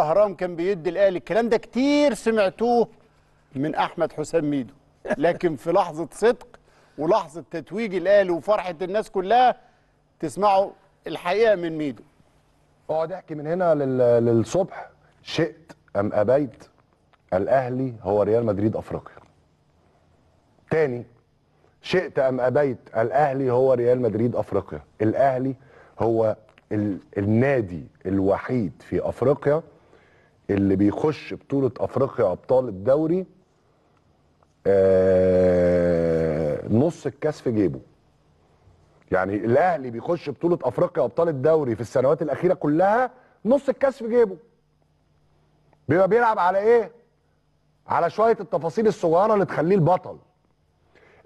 اهرام كان بيدي الاهلي الكلام ده كتير سمعتوه من احمد حسام ميدو لكن في لحظه صدق ولحظه تتويج الاهلي وفرحه الناس كلها تسمعوا الحقيقه من ميدو اقعد احكي من هنا للصبح شئت ام ابيت الاهلي هو ريال مدريد افريقيا تاني شئت ام ابيت الاهلي هو ريال مدريد افريقيا الاهلي هو النادي الوحيد في افريقيا اللي بيخش بطوله افريقيا ابطال الدوري آه نص الكاس في جيبه يعني الاهلي بيخش بطوله افريقيا ابطال الدوري في السنوات الاخيره كلها نص الكاس في جيبه بيبقى بيلعب على ايه على شويه التفاصيل الصغيره اللي تخليه البطل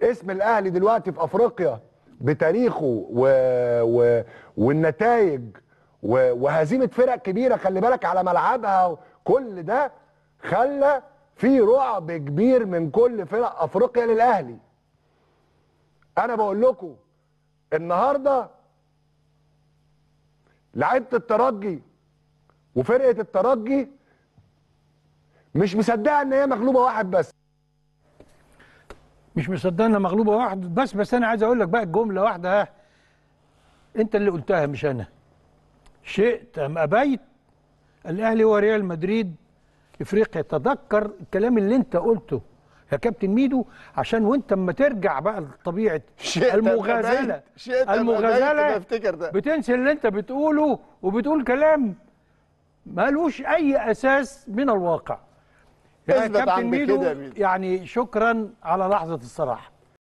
اسم الاهلي دلوقتي في افريقيا بتاريخه و... و... والنتائج و... وهزيمه فرق كبيره خلي بالك على ملعبها كل ده خلى في رعب كبير من كل فرق افريقيا للاهلي انا بقول لكم النهارده لعيبه الترجي وفرقه الترجي مش مصدقه ان هي مغلوبه واحد بس مش مصدقه ان مغلوبه واحد بس بس انا عايز اقول لك بقى الجمله واحده انت اللي قلتها مش انا شئت ام ابيت الاهلي وريال مدريد افريقيا تذكر الكلام اللي انت قلته يا كابتن ميدو عشان وانت اما ترجع بقى لطبيعه المغازله المغازله بتنسى اللي انت بتقوله وبتقول كلام مالوش اي اساس من الواقع يا كابتن ميدو يعني شكرا على لحظه الصراحه